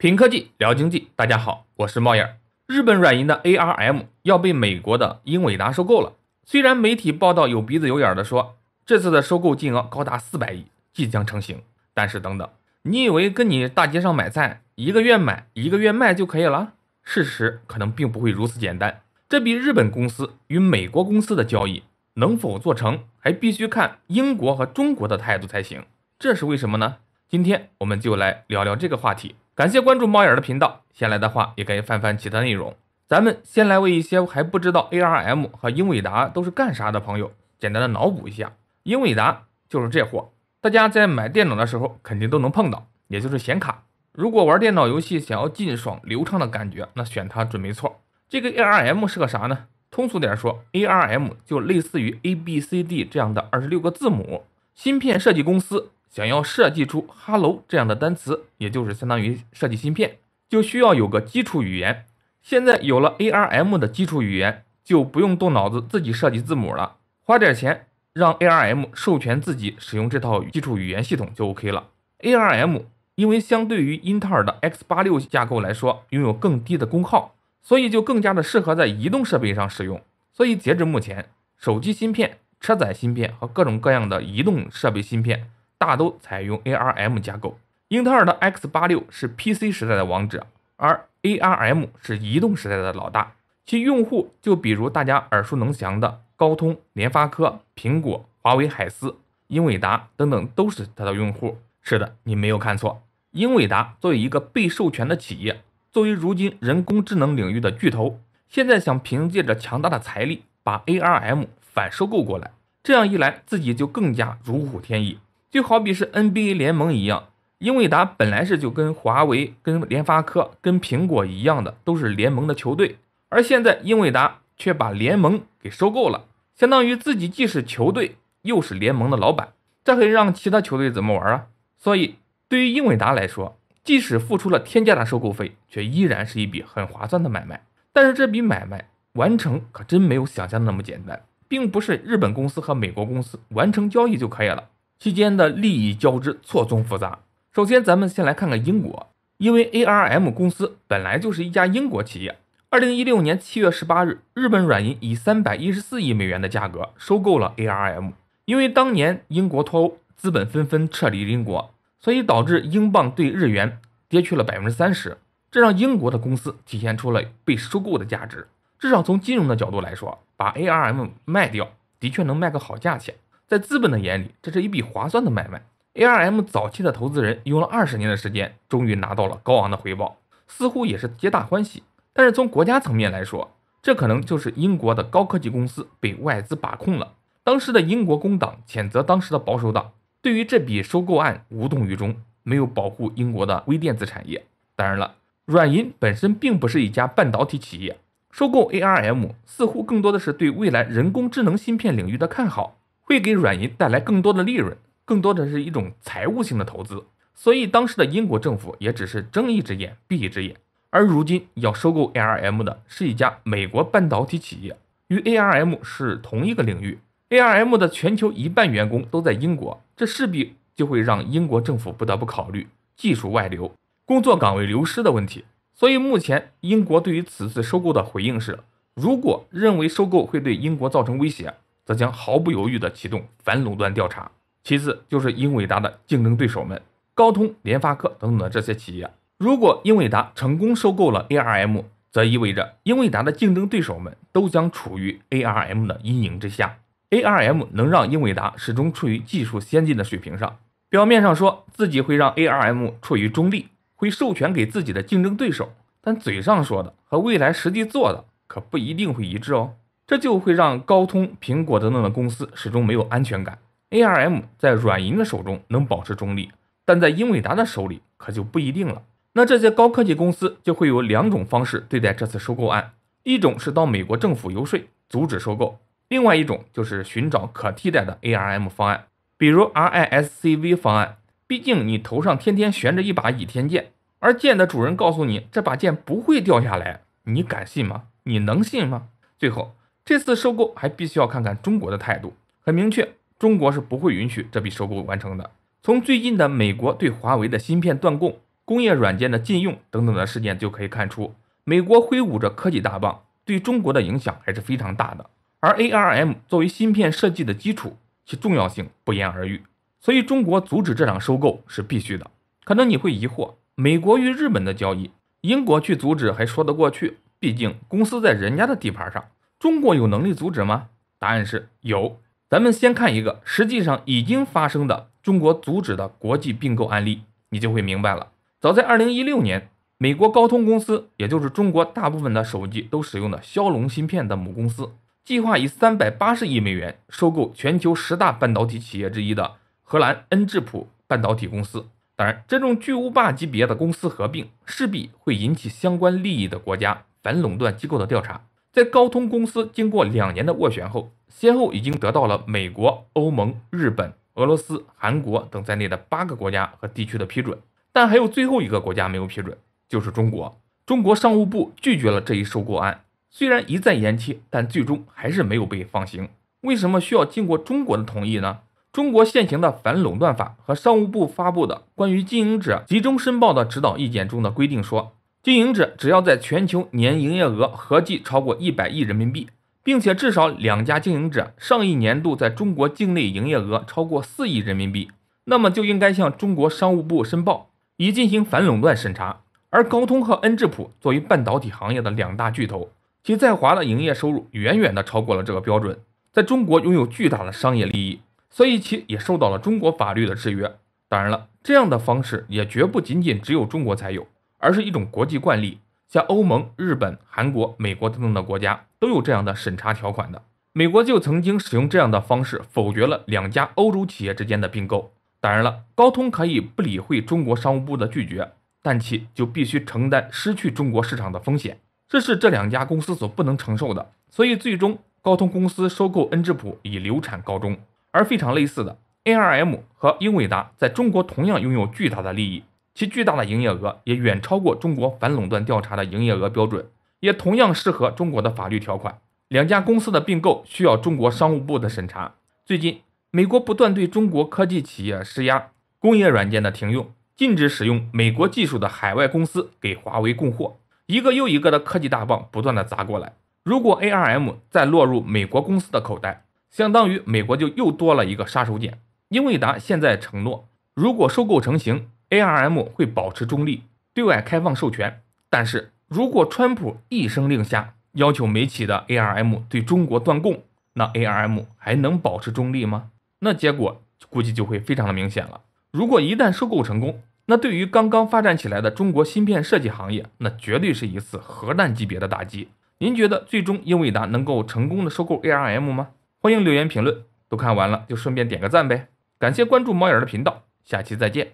品科技聊经济，大家好，我是猫眼。日本软银的 ARM 要被美国的英伟达收购了。虽然媒体报道有鼻子有眼的说，这次的收购金额高达四百亿，即将成型。但是，等等，你以为跟你大街上买菜，一个月买一个月卖就可以了？事实可能并不会如此简单。这笔日本公司与美国公司的交易能否做成，还必须看英国和中国的态度才行。这是为什么呢？今天我们就来聊聊这个话题。感谢关注猫眼的频道。先来的话，也可以翻翻其他内容。咱们先来为一些还不知道 ARM 和英伟达都是干啥的朋友，简单的脑补一下：英伟达就是这货，大家在买电脑的时候肯定都能碰到，也就是显卡。如果玩电脑游戏想要劲爽流畅的感觉，那选它准没错。这个 ARM 是个啥呢？通俗点说，ARM 就类似于 A B C D 这样的二十六个字母，芯片设计公司。想要设计出 “hello” 这样的单词，也就是相当于设计芯片，就需要有个基础语言。现在有了 ARM 的基础语言，就不用动脑子自己设计字母了，花点钱让 ARM 授权自己使用这套基础语言系统就 OK 了。ARM 因为相对于英特尔的 x86 架构来说，拥有更低的功耗，所以就更加的适合在移动设备上使用。所以截至目前，手机芯片、车载芯片和各种各样的移动设备芯片。大都采用 ARM 架构，英特尔的 X86 是 PC 时代的王者，而 ARM 是移动时代的老大。其用户就比如大家耳熟能详的高通、联发科、苹果、华为、海思、英伟达等等，都是它的用户。是的，你没有看错，英伟达作为一个被授权的企业，作为如今人工智能领域的巨头，现在想凭借着强大的财力把 ARM 反收购过来，这样一来自己就更加如虎添翼。就好比是 NBA 联盟一样，英伟达本来是就跟华为、跟联发科、跟苹果一样的，都是联盟的球队。而现在英伟达却把联盟给收购了，相当于自己既是球队又是联盟的老板，这以让其他球队怎么玩啊？所以对于英伟达来说，即使付出了天价的收购费，却依然是一笔很划算的买卖。但是这笔买卖完成可真没有想象的那么简单，并不是日本公司和美国公司完成交易就可以了。期间的利益交织错综复杂。首先，咱们先来看看英国，因为 ARM 公司本来就是一家英国企业。二零一六年七月十八日，日本软银以三百一十四亿美元的价格收购了 ARM。因为当年英国脱欧，资本纷纷撤离英国，所以导致英镑对日元跌去了百分之三十，这让英国的公司体现出了被收购的价值。至少从金融的角度来说，把 ARM 卖掉的确能卖个好价钱。在资本的眼里，这是一笔划算的买卖。ARM 早期的投资人用了二十年的时间，终于拿到了高昂的回报，似乎也是皆大欢喜。但是从国家层面来说，这可能就是英国的高科技公司被外资把控了。当时的英国工党谴责当时的保守党对于这笔收购案无动于衷，没有保护英国的微电子产业。当然了，软银本身并不是一家半导体企业，收购 ARM 似乎更多的是对未来人工智能芯片领域的看好。会给软银带来更多的利润，更多的是一种财务性的投资，所以当时的英国政府也只是睁一只眼闭一只眼。而如今要收购 ARM 的是一家美国半导体企业，与 ARM 是同一个领域。ARM 的全球一半员工都在英国，这势必就会让英国政府不得不考虑技术外流、工作岗位流失的问题。所以目前英国对于此次收购的回应是：如果认为收购会对英国造成威胁。则将毫不犹豫地启动反垄断调查。其次就是英伟达的竞争对手们，高通、联发科等等的这些企业。如果英伟达成功收购了 ARM，则意味着英伟达的竞争对手们都将处于 ARM 的阴影之下。ARM 能让英伟达始终处于技术先进的水平上。表面上说自己会让 ARM 处于中立，会授权给自己的竞争对手，但嘴上说的和未来实际做的可不一定会一致哦。这就会让高通、苹果等等的公司始终没有安全感。ARM 在软银的手中能保持中立，但在英伟达的手里可就不一定了。那这些高科技公司就会有两种方式对待这次收购案：一种是到美国政府游说阻止收购；另外一种就是寻找可替代的 ARM 方案，比如 RISC-V 方案。毕竟你头上天天悬着一把倚天剑，而剑的主人告诉你这把剑不会掉下来，你敢信吗？你能信吗？最后。这次收购还必须要看看中国的态度，很明确，中国是不会允许这笔收购完成的。从最近的美国对华为的芯片断供、工业软件的禁用等等的事件就可以看出，美国挥舞着科技大棒，对中国的影响还是非常大的。而 ARM 作为芯片设计的基础，其重要性不言而喻，所以中国阻止这场收购是必须的。可能你会疑惑，美国与日本的交易，英国去阻止还说得过去，毕竟公司在人家的地盘上。中国有能力阻止吗？答案是有。咱们先看一个实际上已经发生的中国阻止的国际并购案例，你就会明白了。早在二零一六年，美国高通公司，也就是中国大部分的手机都使用的骁龙芯片的母公司，计划以三百八十亿美元收购全球十大半导体企业之一的荷兰恩智浦半导体公司。当然，这种巨无霸级别的公司合并，势必会引起相关利益的国家反垄断机构的调查。在高通公司经过两年的斡旋后，先后已经得到了美国、欧盟、日本、俄罗斯、韩国等在内的八个国家和地区的批准，但还有最后一个国家没有批准，就是中国。中国商务部拒绝了这一收购案，虽然一再延期，但最终还是没有被放行。为什么需要经过中国的同意呢？中国现行的反垄断法和商务部发布的关于经营者集中申报的指导意见中的规定说。经营者只要在全球年营业额合计超过一百亿人民币，并且至少两家经营者上一年度在中国境内营业额超过四亿人民币，那么就应该向中国商务部申报，以进行反垄断审查。而高通和恩智浦作为半导体行业的两大巨头，其在华的营业收入远远的超过了这个标准，在中国拥有巨大的商业利益，所以其也受到了中国法律的制约。当然了，这样的方式也绝不仅仅只有中国才有。而是一种国际惯例，像欧盟、日本、韩国、美国等等的国家都有这样的审查条款的。美国就曾经使用这样的方式否决了两家欧洲企业之间的并购。当然了，高通可以不理会中国商务部的拒绝，但其就必须承担失去中国市场的风险，这是这两家公司所不能承受的。所以，最终高通公司收购恩智浦以流产告终。而非常类似的，ARM 和英伟达在中国同样拥有巨大的利益。其巨大的营业额也远超过中国反垄断调查的营业额标准，也同样适合中国的法律条款。两家公司的并购需要中国商务部的审查。最近，美国不断对中国科技企业施压，工业软件的停用，禁止使用美国技术的海外公司给华为供货，一个又一个的科技大棒不断的砸过来。如果 A R M 再落入美国公司的口袋，相当于美国就又多了一个杀手锏。英伟达现在承诺，如果收购成型。ARM 会保持中立，对外开放授权。但是如果川普一声令下，要求美企的 ARM 对中国断供，那 ARM 还能保持中立吗？那结果估计就会非常的明显了。如果一旦收购成功，那对于刚刚发展起来的中国芯片设计行业，那绝对是一次核弹级别的打击。您觉得最终英伟达能够成功的收购 ARM 吗？欢迎留言评论。都看完了，就顺便点个赞呗。感谢关注猫眼的频道，下期再见。